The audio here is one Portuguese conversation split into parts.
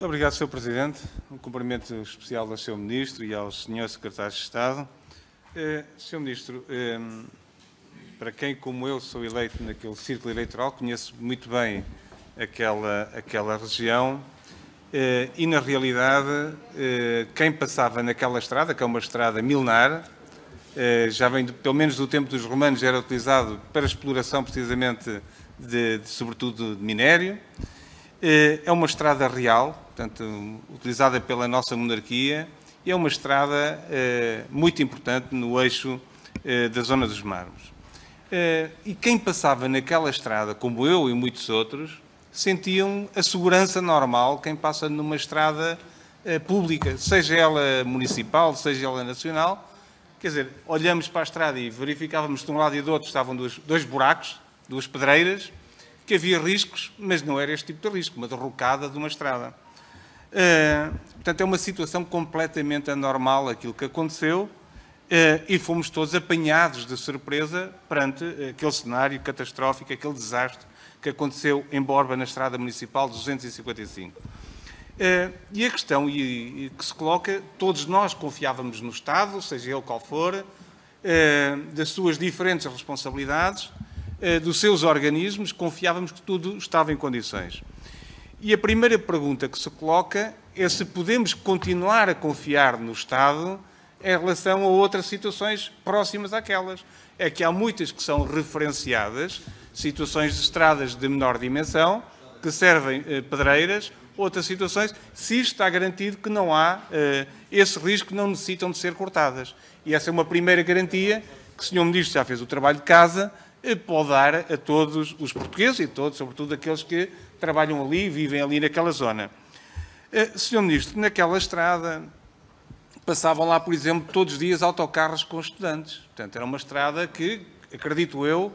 Muito obrigado, Sr. Presidente. Um cumprimento especial ao Sr. Ministro e ao Sr. Secretário de Estado. Uh, Sr. Ministro, eh, para quem, como eu, sou eleito naquele círculo eleitoral, conheço muito bem aquela, aquela região uh, e, na realidade, uh, quem passava naquela estrada, que é uma estrada milenar, já vem, de, pelo menos do tempo dos romanos, era utilizado para exploração, precisamente, de, de sobretudo, de minério. É uma estrada real, portanto, utilizada pela nossa monarquia, e é uma estrada eh, muito importante no eixo eh, da Zona dos Marmos. Eh, e quem passava naquela estrada, como eu e muitos outros, sentiam a segurança normal quem passa numa estrada pública, seja ela municipal, seja ela nacional. Quer dizer, olhamos para a estrada e verificávamos de um lado e do outro estavam dois, dois buracos, duas pedreiras, que havia riscos, mas não era este tipo de risco, uma derrocada de uma estrada. É, portanto, é uma situação completamente anormal aquilo que aconteceu é, e fomos todos apanhados de surpresa perante aquele cenário catastrófico, aquele desastre que aconteceu em Borba, na Estrada Municipal 255. É, e a questão que se coloca, todos nós confiávamos no Estado, seja ele qual for, das suas diferentes responsabilidades, dos seus organismos, confiávamos que tudo estava em condições. E a primeira pergunta que se coloca é se podemos continuar a confiar no Estado em relação a outras situações próximas àquelas. É que há muitas que são referenciadas, situações de estradas de menor dimensão, que servem eh, pedreiras, outras situações, se isto está garantido que não há eh, esse risco, não necessitam de ser cortadas. E essa é uma primeira garantia que o Sr. Ministro já fez o trabalho de casa, eh, pode dar a todos os portugueses e todos, sobretudo aqueles que trabalham ali e vivem ali naquela zona. Eh, senhor Ministro, naquela estrada passavam lá, por exemplo, todos os dias autocarros com estudantes. Portanto, era uma estrada que, acredito eu,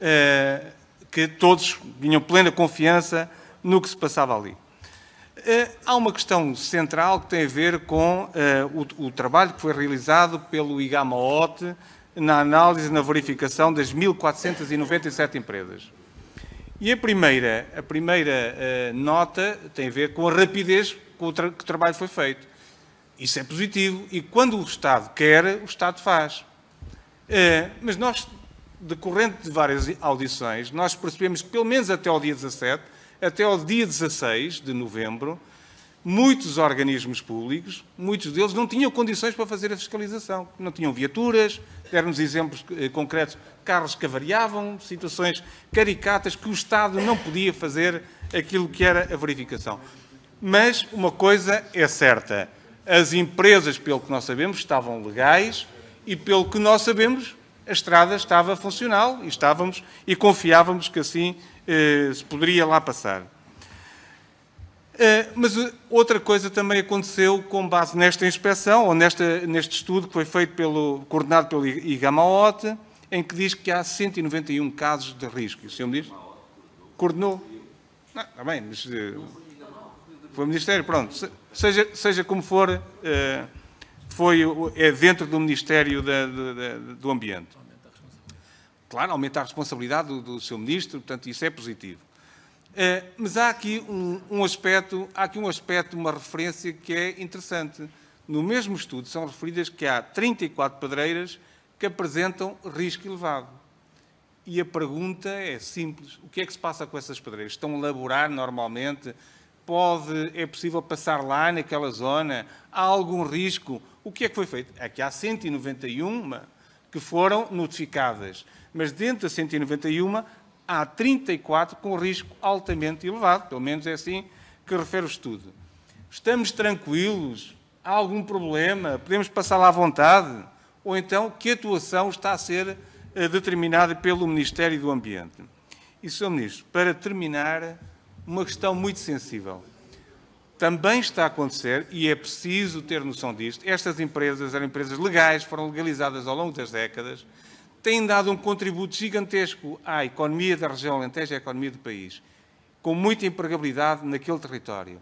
eh, que todos tinham plena confiança no que se passava ali. Há uma questão central que tem a ver com o, trabalho que foi realizado pelo IGAMAOT na análise e na verificação das 1.497 empresas. E a primeira, a primeira uh, nota tem a ver com a rapidez com o tra que o trabalho foi feito. Isso é positivo e quando o Estado quer, o Estado faz. Uh, mas nós, decorrente de várias audições, nós percebemos que pelo menos até ao dia 17, até ao dia 16 de novembro, muitos organismos públicos, muitos deles não tinham condições para fazer a fiscalização, não tinham viaturas, deram-nos exemplos eh, concretos, carros que avariavam, situações caricatas que o Estado não podia fazer aquilo que era a verificação. Mas uma coisa é certa, as empresas, pelo que nós sabemos, estavam legais e, pelo que nós sabemos, a estrada estava funcional e estávamos e confiávamos que assim eh, se poderia lá passar. Eh, mas eh, outra coisa também aconteceu com base nesta inspeção, ou nesta, neste estudo que foi feito pelo, coordenado pelo IGAMAOT, em que diz que há 191 casos de risco. O senhor me diz? Coordenou? Não, ah, está bem, mas eh, foi o Ministério, pronto. Seja, seja como for, foi, é dentro do Ministério da, da, do Ambiente. Claro, aumenta a responsabilidade do, do seu Ministro, portanto, isso é positivo. Eh, mas há aqui um, um aspecto, há aqui um aspecto, uma referência que é interessante. No mesmo estudo são referidas que há 34 pedreiras que apresentam risco elevado. E a pergunta é simples: o que é que se passa com essas pedreiras? Estão a laborar normalmente? Pode, é possível passar lá naquela zona? Há algum risco? O que é que foi feito? É que há 191 que foram notificadas, mas dentro das 191 Há 34, com risco altamente elevado, pelo menos é assim que refere o estudo. Estamos tranquilos? Há algum problema? Podemos passar lá à vontade? Ou então, que atuação está a ser eh, determinada pelo Ministério do Ambiente? E, Sr. Ministro, para terminar, uma questão muito sensível. Também está a acontecer, e é preciso ter noção disto, estas empresas eram empresas legais, foram legalizadas ao longo das décadas, têm dado um contributo gigantesco à economia da região Alentejo, à economia do país, com muita empregabilidade naquele território.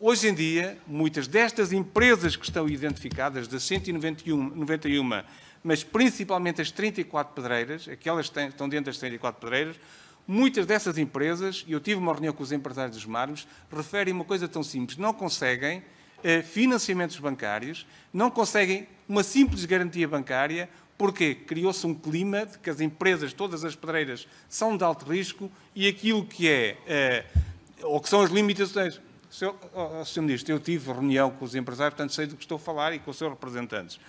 Hoje em dia, muitas destas empresas que estão identificadas, das 191, 91, mas principalmente as 34 pedreiras, aquelas que estão dentro das 34 pedreiras, muitas dessas empresas, e eu tive uma reunião com os empresários dos mármores, referem uma coisa tão simples, não conseguem eh, financiamentos bancários, não conseguem uma simples garantia bancária, porque criou-se um clima de que as empresas, todas as pedreiras, são de alto risco e aquilo que é, eh, ou que são as limitações. Senhor, oh, senhor Ministro, eu tive reunião com os empresários, portanto sei do que estou a falar e com os seus representantes.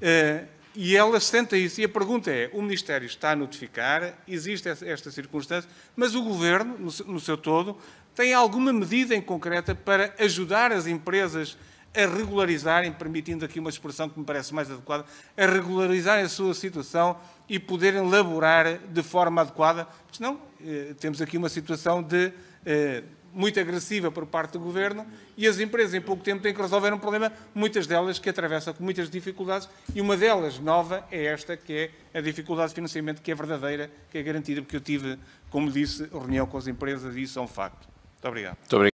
Eh, e ela senta isso. E a pergunta é: o Ministério está a notificar, existe esta circunstância, mas o Governo, no seu todo, tem alguma medida em concreta para ajudar as empresas a regularizarem, permitindo aqui uma expressão que me parece mais adequada, a regularizarem a sua situação e poderem laborar de forma adequada, senão eh, temos aqui uma situação de eh, muito agressiva por parte do governo e as empresas em pouco tempo têm que resolver um problema, muitas delas que atravessam com muitas dificuldades e uma delas nova é esta, que é a dificuldade de financiamento que é verdadeira, que é garantida, porque eu tive, como disse, reunião com as empresas e isso é um facto. Muito obrigado. Muito obrigado.